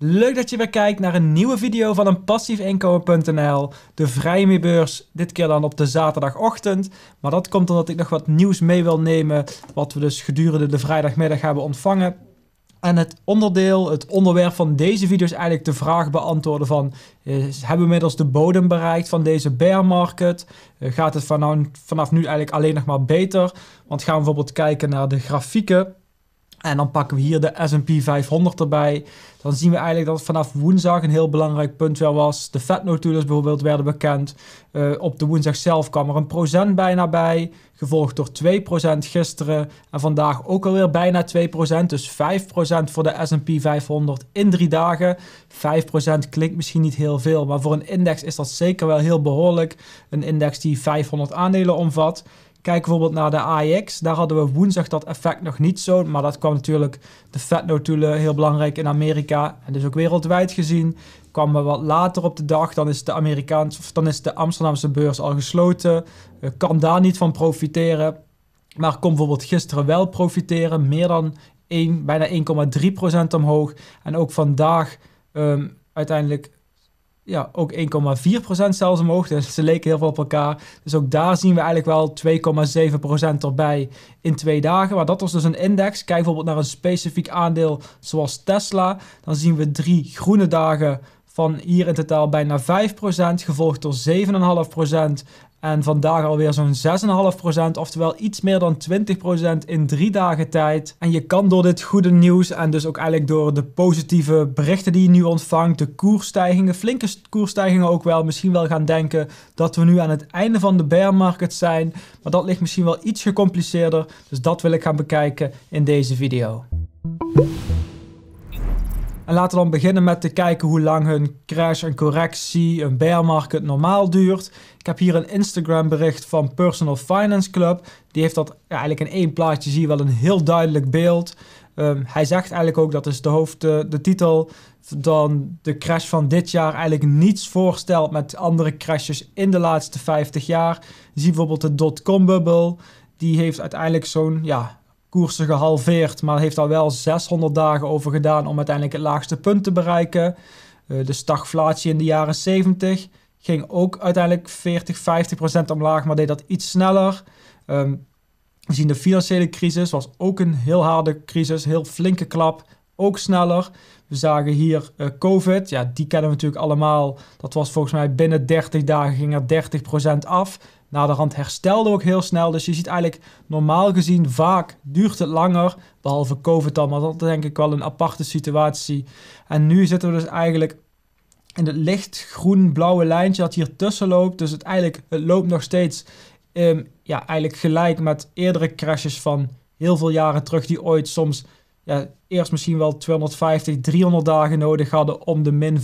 Leuk dat je weer kijkt naar een nieuwe video van een passiefinkomen.nl. De Vrijmeebeurs, dit keer dan op de zaterdagochtend. Maar dat komt omdat ik nog wat nieuws mee wil nemen, wat we dus gedurende de vrijdagmiddag hebben ontvangen. En het onderdeel, het onderwerp van deze video is eigenlijk de vraag beantwoorden van... Eh, hebben we inmiddels de bodem bereikt van deze bear market? Eh, gaat het nou- vanaf nu eigenlijk alleen nog maar beter? Want gaan we bijvoorbeeld kijken naar de grafieken en dan pakken we hier de S&P 500 erbij. Dan zien we eigenlijk dat vanaf woensdag een heel belangrijk punt wel was. De vetnotules bijvoorbeeld werden bekend. Eh, op de woensdag zelf kwam er een procent bijna bij. Gevolgd door 2% gisteren. En vandaag ook alweer bijna 2%. Dus 5% voor de S&P 500 in drie dagen. 5% klinkt misschien niet heel veel. Maar voor een index is dat zeker wel heel behoorlijk. Een index die 500 aandelen omvat. Kijk bijvoorbeeld naar de AEX. Daar hadden we woensdag dat effect nog niet zo. Maar dat kwam natuurlijk de Fed-notulen heel belangrijk in Amerika. En dus ook wereldwijd gezien. kwam we wat later op de dag. Dan is de, Amerikaans, of dan is de Amsterdamse beurs al gesloten. Eh, kan daar niet van profiteren. Maar kon bijvoorbeeld gisteren wel profiteren. Meer dan 1, bijna 1,3% omhoog. En ook vandaag ehm, uiteindelijk ja, ook 1,4% zelfs omhoog. Dus ze leken heel veel op elkaar. Dus ook daar zien we eigenlijk wel 2,7% erbij in twee dagen. Maar dat was dus een index. Kijk bijvoorbeeld naar een specifiek aandeel zoals Tesla. Dan zien we drie groene dagen van hier in totaal bijna 5%, gevolgd door 7,5% en vandaag alweer zo'n 6,5%, oftewel iets meer dan 20% in drie dagen tijd. En je kan door dit goede nieuws en dus ook eigenlijk door de positieve berichten die je nu ontvangt, de koersstijgingen, flinke koersstijgingen ook wel, misschien wel gaan denken dat we nu aan het einde van de bear market zijn. Maar dat ligt misschien wel iets gecompliceerder, dus dat wil ik gaan bekijken in deze video. En laten we dan beginnen met te kijken hoe lang hun crash en correctie, een bear market normaal duurt. Ik heb hier een Instagram bericht van Personal Finance Club. Die heeft dat eigenlijk in één plaatje zie je wel een heel duidelijk beeld. Ehm, hij zegt eigenlijk ook, dat is de, hoofd, eh, de, titel, dan de crash van dit jaar eigenlijk niets voorstelt met andere crashes in de laatste 50 jaar. Zie bijvoorbeeld de dotcom-bubble. Die heeft uiteindelijk zo'n ja, koersen gehalveerd, maar heeft daar wel 600 dagen over gedaan om uiteindelijk het laagste punt te bereiken. Eh, de stagflatie in de jaren 70 ging ook uiteindelijk 40, 50 omlaag, maar deed dat iets sneller. we ehm, zien de financiële crisis, was ook een heel harde crisis, heel flinke klap ook sneller. We zagen hier eh, COVID. Ja, die kennen we natuurlijk allemaal. Dat was volgens mij binnen 30 dagen ging er 30% af. Naderhand herstelde ook heel snel. Dus je ziet eigenlijk normaal gezien vaak duurt het langer. Behalve COVID dan, maar dat denk ik wel een aparte situatie. En nu zitten we dus eigenlijk in het lichtgroen-blauwe lijntje dat hier tussen loopt. Dus het, eigenlijk, loopt nog steeds ehm, ja, eigenlijk gelijk met eerdere crashes van heel veel jaren terug die ooit soms ja, eerst misschien wel 250, 300 dagen nodig hadden om de min 25%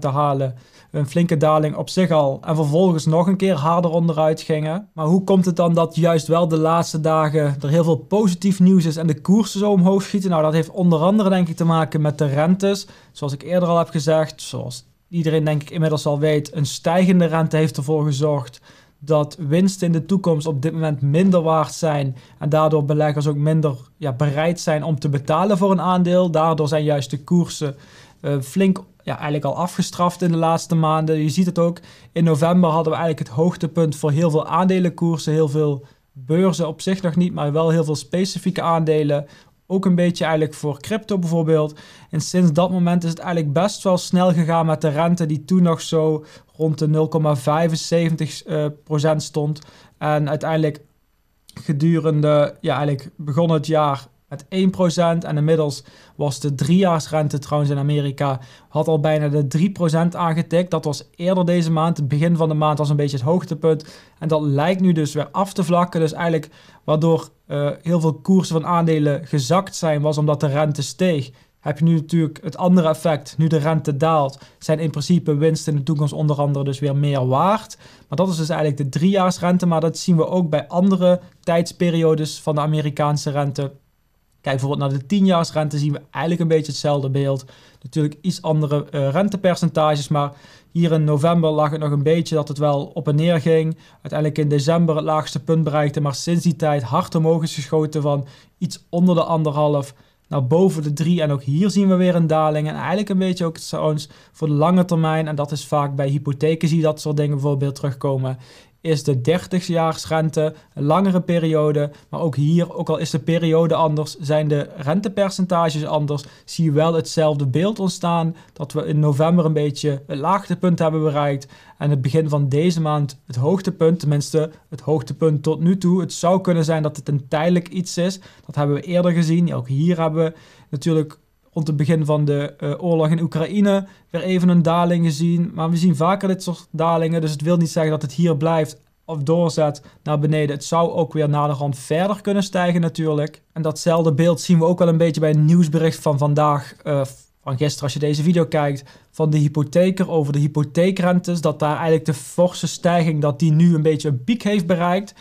te halen. Een flinke daling op zich al. En vervolgens nog een keer harder onderuit gingen. Maar hoe komt het dan dat juist wel de laatste dagen er heel veel positief nieuws is en de koersen zo omhoog schieten? Nou, dat heeft onder andere denk ik te maken met de rentes. Zoals ik eerder al heb gezegd, zoals iedereen denk ik inmiddels al weet, een stijgende rente heeft ervoor gezorgd dat winsten in de toekomst op dit moment minder waard zijn. En daardoor beleggers ook minder ja, bereid zijn om te betalen voor een aandeel. Daardoor zijn juist de koersen eh, flink ja, eigenlijk al afgestraft in de laatste maanden. Je ziet het ook. In november hadden we eigenlijk het hoogtepunt voor heel veel aandelenkoersen. Heel veel beurzen op zich nog niet, maar wel heel veel specifieke aandelen. Ook een beetje eigenlijk voor crypto bijvoorbeeld. En sinds dat moment is het eigenlijk best wel snel gegaan met de rente die toen nog zo rond de 0,75% eh, procent stond. En uiteindelijk gedurende, ja eigenlijk begon het jaar met 1% en inmiddels was de driejaarsrente trouwens in Amerika, had al bijna de 3% aangetikt. Dat was eerder deze maand, het begin van de maand was een beetje het hoogtepunt. En dat lijkt nu dus weer af te vlakken. Dus eigenlijk waardoor eh, heel veel koersen van aandelen gezakt zijn, was omdat de rente steeg heb je nu natuurlijk het andere effect. Nu de rente daalt, zijn in principe winsten in de toekomst onder andere dus weer meer waard. Maar dat is dus eigenlijk de driejaarsrente. Maar dat zien we ook bij andere tijdsperiodes van de Amerikaanse rente. Kijk bijvoorbeeld naar de tienjaarsrente zien we eigenlijk een beetje hetzelfde beeld. Natuurlijk iets andere eh, rentepercentages, maar hier in november lag het nog een beetje dat het wel op en neer ging. Uiteindelijk in december het laagste punt bereikte, maar sinds die tijd hard omhoog is geschoten van iets onder de anderhalf nou boven de 3. En ook hier zien we weer een daling. En eigenlijk een beetje ook trouwens voor de lange termijn. En dat is vaak bij hypotheken zie je dat soort dingen bijvoorbeeld terugkomen is de 30-jaarsrente een langere periode. Maar ook hier, ook al is de periode anders, zijn de rentepercentages anders. Zie je wel hetzelfde beeld ontstaan dat we in november een beetje het laagtepunt hebben bereikt. En het begin van deze maand het hoogtepunt, tenminste het hoogtepunt tot nu toe. Het zou kunnen zijn dat het een tijdelijk iets is. Dat hebben we eerder gezien. Ook hier hebben we natuurlijk rond het begin van de eh, oorlog in Oekraïne weer even een daling gezien. Maar we zien vaker dit soort dalingen. Dus het wil niet zeggen dat het hier blijft of doorzet naar beneden. Het zou ook weer naderhand verder kunnen stijgen natuurlijk. En datzelfde beeld zien we ook wel een beetje bij een nieuwsbericht van vandaag... Eh, van gisteren als je deze video kijkt, van de hypotheker over de hypotheekrentes, dat daar eigenlijk de forse stijging, dat die nu een beetje een piek heeft bereikt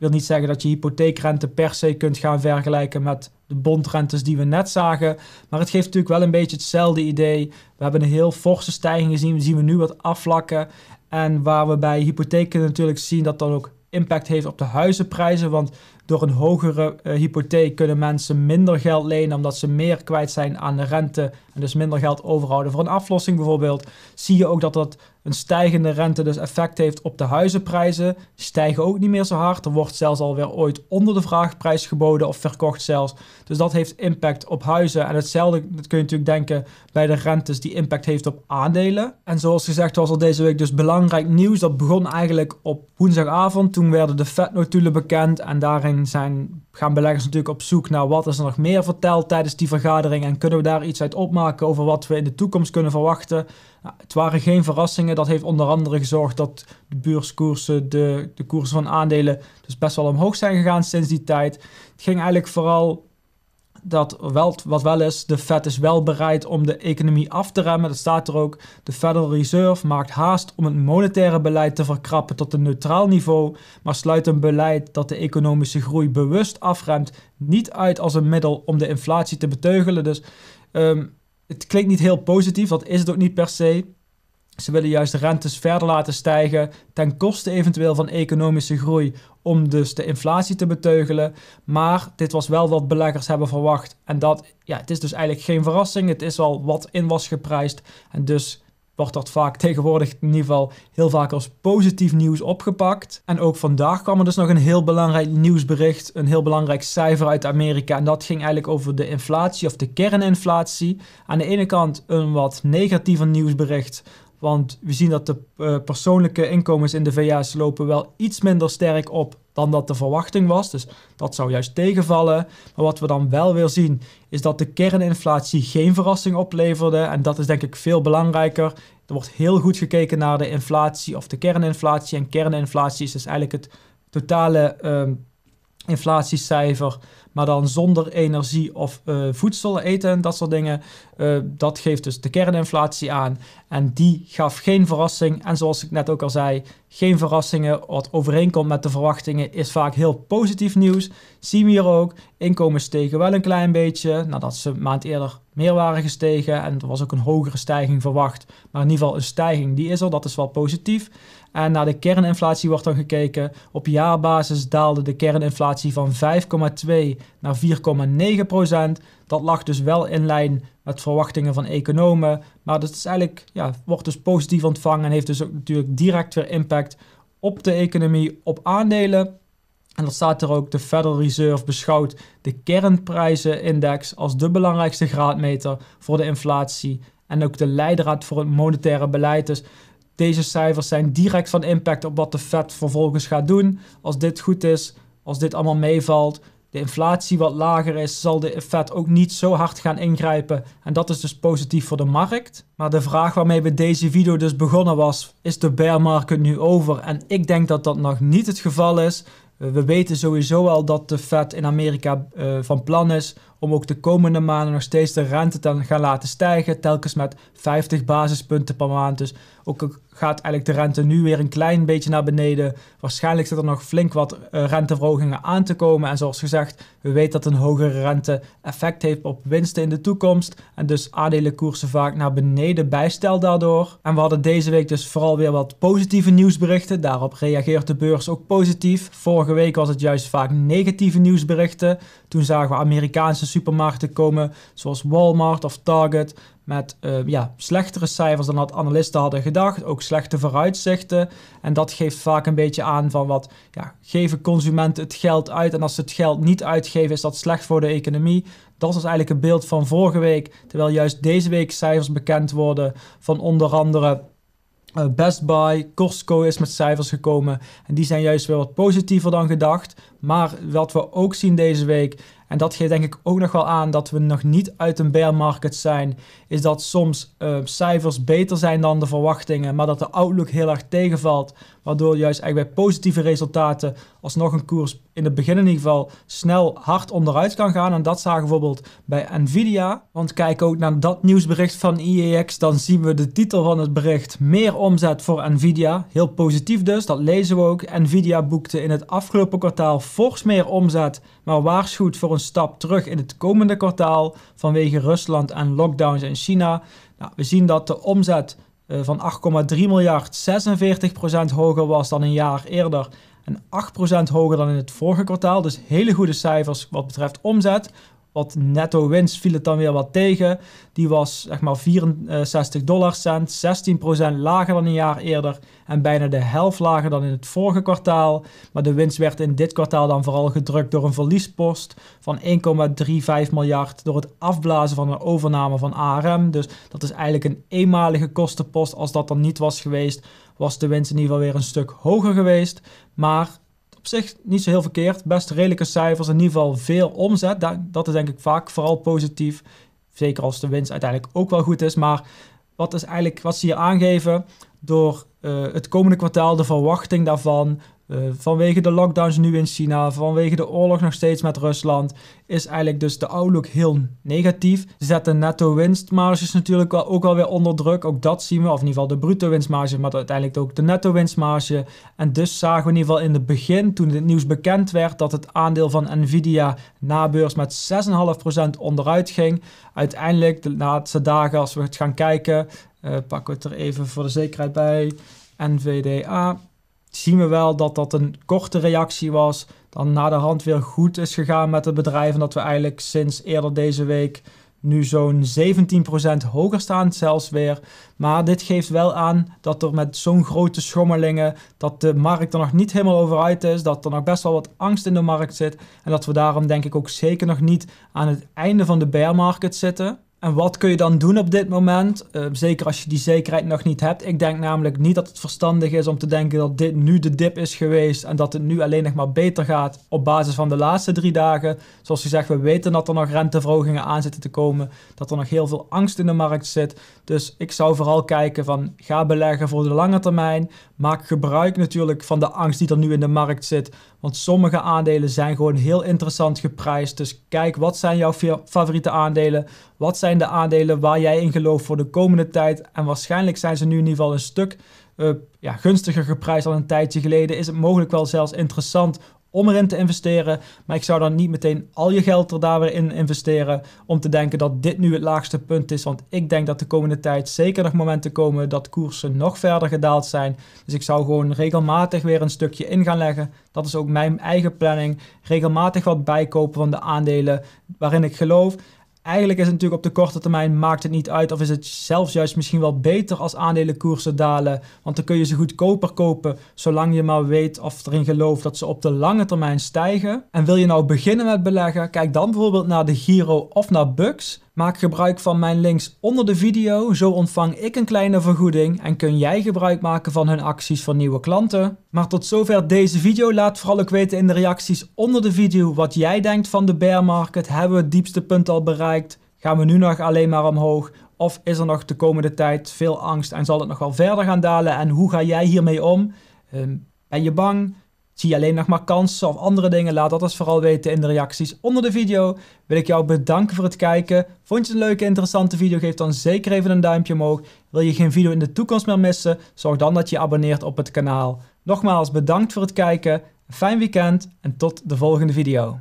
wil niet zeggen dat je hypotheekrente per se kunt gaan vergelijken met de bondrentes die we net zagen. Maar het geeft natuurlijk wel een beetje hetzelfde idee. We hebben een heel forse stijging gezien. We zien we nu wat afvlakken. En waar we bij hypotheken natuurlijk zien dat dat ook impact heeft op de huizenprijzen. Want door een hogere eh, hypotheek kunnen mensen minder geld lenen omdat ze meer kwijt zijn aan de rente. En dus minder geld overhouden voor een aflossing bijvoorbeeld. Zie je ook dat dat een stijgende rente dus effect heeft op de huizenprijzen. Stijgen ook niet meer zo hard. Er wordt zelfs alweer ooit onder de vraagprijs geboden of verkocht zelfs. Dus dat heeft impact op huizen. En hetzelfde dat kun je natuurlijk denken bij de rentes die impact heeft op aandelen. En zoals gezegd was er deze week dus belangrijk nieuws. Dat begon eigenlijk op woensdagavond. Toen werden de FED-notulen bekend. En daarin zijn, gaan beleggers natuurlijk op zoek naar wat is er nog meer verteld tijdens die vergadering. En kunnen we daar iets uit opmaken over wat we in de toekomst kunnen verwachten. Nou, het waren geen verrassingen. Dat heeft onder andere gezorgd dat de beurskoersen, de, de koersen van aandelen, dus best wel omhoog zijn gegaan sinds die tijd. Het ging eigenlijk vooral dat wel, wat wel is, de Fed is wel bereid om de economie af te remmen. Dat staat er ook. De Federal Reserve maakt haast om het monetaire beleid te verkrappen tot een neutraal niveau, maar sluit een beleid dat de economische groei bewust afremt niet uit als een middel om de inflatie te beteugelen. Dus ehm, het klinkt niet heel positief, dat is het ook niet per se. Ze willen juist de rentes verder laten stijgen ten koste eventueel van economische groei om dus de inflatie te beteugelen. Maar dit was wel wat beleggers hebben verwacht en dat, ja, het is dus eigenlijk geen verrassing. Het is al wat in was geprijsd en dus wordt dat vaak tegenwoordig in ieder geval heel vaak als positief nieuws opgepakt. En ook vandaag kwam er dus nog een heel belangrijk nieuwsbericht, een heel belangrijk cijfer uit Amerika. En dat ging eigenlijk over de inflatie of de kerninflatie. Aan de ene kant een wat negatiever nieuwsbericht want we zien dat de eh, persoonlijke inkomens in de VS lopen wel iets minder sterk op dan dat de verwachting was. Dus dat zou juist tegenvallen. Maar wat we dan wel weer zien is dat de kerninflatie geen verrassing opleverde. En dat is denk ik veel belangrijker. Er wordt heel goed gekeken naar de inflatie of de kerninflatie. En kerninflatie is dus eigenlijk het totale ehm, inflatiecijfer, maar dan zonder energie of uh, voedsel, eten en dat soort dingen. Eh, dat geeft dus de kerninflatie aan. En die gaf geen verrassing. En zoals ik net ook al zei, geen verrassingen. Wat overeenkomt met de verwachtingen is vaak heel positief nieuws. Zien we hier ook. Inkomens stegen wel een klein beetje. Nadat ze een maand eerder meer waren gestegen. En er was ook een hogere stijging verwacht. Maar in ieder geval een stijging die is er. Dat is wel positief. En naar de kerninflatie wordt dan gekeken. Op jaarbasis daalde de kerninflatie van 5,2 naar 4,9 procent. Dat lag dus wel in lijn met verwachtingen van economen. Maar dat is eigenlijk, ja, wordt dus positief ontvangen en heeft dus ook natuurlijk direct weer impact op de economie, op aandelen. En dat staat er ook, de Federal Reserve beschouwt de kernprijzenindex als de belangrijkste graadmeter voor de inflatie en ook de leidraad voor het monetaire beleid. Dus deze cijfers zijn direct van impact op wat de Fed vervolgens gaat doen. Als dit goed is, als dit allemaal meevalt, de inflatie wat lager is, zal de Fed ook niet zo hard gaan ingrijpen. En dat is dus positief voor de markt. Maar de vraag waarmee we deze video dus begonnen was, is de bear market nu over? En ik denk dat dat nog niet het geval is. Eh, we weten sowieso al dat de Fed in Amerika eh, van plan is om ook de komende maanden nog steeds de rente te gaan laten stijgen. Telkens met 50 basispunten per maand. Dus ook gaat eigenlijk de rente nu weer een klein beetje naar beneden. Waarschijnlijk zit er nog flink wat eh, renteverhogingen aan te komen. En zoals gezegd, we weten dat een hogere rente effect heeft op winsten in de toekomst. En dus aandelenkoersen vaak naar beneden bijstel daardoor. En we hadden deze week dus vooral weer wat positieve nieuwsberichten. Daarop reageert de beurs ook positief. Vorige week was het juist vaak negatieve nieuwsberichten. Toen zagen we Amerikaanse supermarkten komen, zoals Walmart of Target, met eh, ja, slechtere cijfers dan dat analisten hadden gedacht, ook slechte vooruitzichten. En dat geeft vaak een beetje aan van wat ja, geven consumenten het geld uit en als ze het geld niet uitgeven is dat slecht voor de economie. Dat was eigenlijk een beeld van vorige week, terwijl juist deze week cijfers bekend worden van onder andere eh, Best Buy, Costco is met cijfers gekomen en die zijn juist weer wat positiever dan gedacht. Maar wat we ook zien deze week, en dat geeft denk ik ook nog wel aan dat we nog niet uit een bear market zijn, is dat soms eh, cijfers beter zijn dan de verwachtingen, maar dat de outlook heel erg tegenvalt, waardoor juist eigenlijk bij positieve resultaten alsnog een koers in het begin in ieder geval snel hard onderuit kan gaan. En dat zagen we bijvoorbeeld bij Nvidia. Want kijk ook naar dat nieuwsbericht van IEX, dan zien we de titel van het bericht meer omzet voor Nvidia. Heel positief dus, dat lezen we ook. Nvidia boekte in het afgelopen kwartaal fors meer omzet, maar waarschuwt voor een stap terug in het komende kwartaal vanwege Rusland en lockdowns in China. Nou, we zien dat de omzet eh, van 8,3 miljard 46% hoger was dan een jaar eerder en 8% hoger dan in het vorige kwartaal. Dus hele goede cijfers wat betreft omzet. Wat netto winst viel het dan weer wat tegen. Die was zeg maar 64 dollar cent, 16% lager dan een jaar eerder en bijna de helft lager dan in het vorige kwartaal. Maar de winst werd in dit kwartaal dan vooral gedrukt door een verliespost van 1,35 miljard door het afblazen van een overname van ARM. Dus dat is eigenlijk een eenmalige kostenpost. Als dat dan niet was geweest, was de winst in ieder geval weer een stuk hoger geweest. Maar op zich niet zo heel verkeerd. Best redelijke cijfers, in ieder geval veel omzet. Dat is denk ik vaak vooral positief. Zeker als de winst uiteindelijk ook wel goed is. Maar wat is eigenlijk wat ze hier aangeven? Door eh, het komende kwartaal, de verwachting daarvan, eh, vanwege de lockdowns nu in China, vanwege de oorlog nog steeds met Rusland, is eigenlijk dus de outlook heel negatief. Ze zetten netto winstmarges natuurlijk wel, ook alweer onder druk. Ook dat zien we, of in ieder geval de bruto winstmarge, maar uiteindelijk ook de netto winstmarge. En dus zagen we in ieder geval in het begin, toen het nieuws bekend werd, dat het aandeel van Nvidia na beurs met 6,5% onderuit ging. Uiteindelijk, de laatste dagen, als we het gaan kijken, uh, pakken we het er even voor de zekerheid bij. NVDA zien we wel dat dat een korte reactie was. Dan na de hand weer goed is gegaan met het bedrijf. En dat we eigenlijk sinds eerder deze week nu zo'n 17% hoger staan zelfs weer. Maar dit geeft wel aan dat er met zo'n grote schommelingen... dat de markt er nog niet helemaal over uit is. Dat er nog best wel wat angst in de markt zit. En dat we daarom denk ik ook zeker nog niet aan het einde van de bear market zitten... En wat kun je dan doen op dit moment? Eh, zeker als je die zekerheid nog niet hebt. Ik denk namelijk niet dat het verstandig is om te denken dat dit nu de dip is geweest en dat het nu alleen nog maar beter gaat op basis van de laatste drie dagen. Zoals zegt, we weten dat er nog renteverhogingen aan zitten te komen, dat er nog heel veel angst in de markt zit. Dus ik zou vooral kijken van ga beleggen voor de lange termijn. Maak gebruik natuurlijk van de angst die er nu in de markt zit, want sommige aandelen zijn gewoon heel interessant geprijsd. Dus kijk, wat zijn jouw favoriete aandelen? Wat zijn de aandelen waar jij in gelooft voor de komende tijd? En waarschijnlijk zijn ze nu in ieder geval een stuk eh, ja, gunstiger geprijsd dan een tijdje geleden. Is het mogelijk wel zelfs interessant om erin te investeren. Maar ik zou dan niet meteen al je geld er daar weer in investeren. Om te denken dat dit nu het laagste punt is. Want ik denk dat de komende tijd zeker nog momenten komen dat koersen nog verder gedaald zijn. Dus ik zou gewoon regelmatig weer een stukje in gaan leggen. Dat is ook mijn eigen planning. Regelmatig wat bijkopen van de aandelen waarin ik geloof eigenlijk is het natuurlijk op de korte termijn maakt het niet uit. Of is het zelfs juist misschien wel beter als aandelenkoersen dalen. Want dan kun je ze goedkoper kopen. Zolang je maar weet of erin gelooft dat ze op de lange termijn stijgen. En wil je nou beginnen met beleggen? Kijk dan bijvoorbeeld naar de Giro of naar Bucks. Maak gebruik van mijn links onder de video, zo ontvang ik een kleine vergoeding en kun jij gebruik maken van hun acties voor nieuwe klanten. Maar tot zover deze video. Laat vooral ook weten in de reacties onder de video wat jij denkt van de bear market. Hebben we het diepste punt al bereikt? Gaan we nu nog alleen maar omhoog? Of is er nog de komende tijd veel angst en zal het nog wel verder gaan dalen? En hoe ga jij hiermee om? Ehm, ben je bang? Zie je alleen nog maar kansen of andere dingen? Laat dat als vooral weten in de reacties onder de video. Wil ik jou bedanken voor het kijken. Vond je het een leuke, interessante video? Geef dan zeker even een duimpje omhoog. Wil je geen video in de toekomst meer missen? Zorg dan dat je je abonneert op het kanaal. Nogmaals bedankt voor het kijken. Fijn weekend en tot de volgende video.